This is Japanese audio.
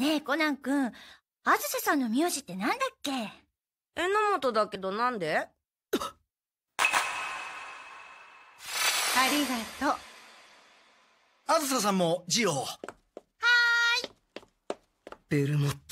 ねえ、コナン君、あずささんの名字ってなんだっけ榎本だけどなんでありがとう。あずささんもジオはーい。ベルモット。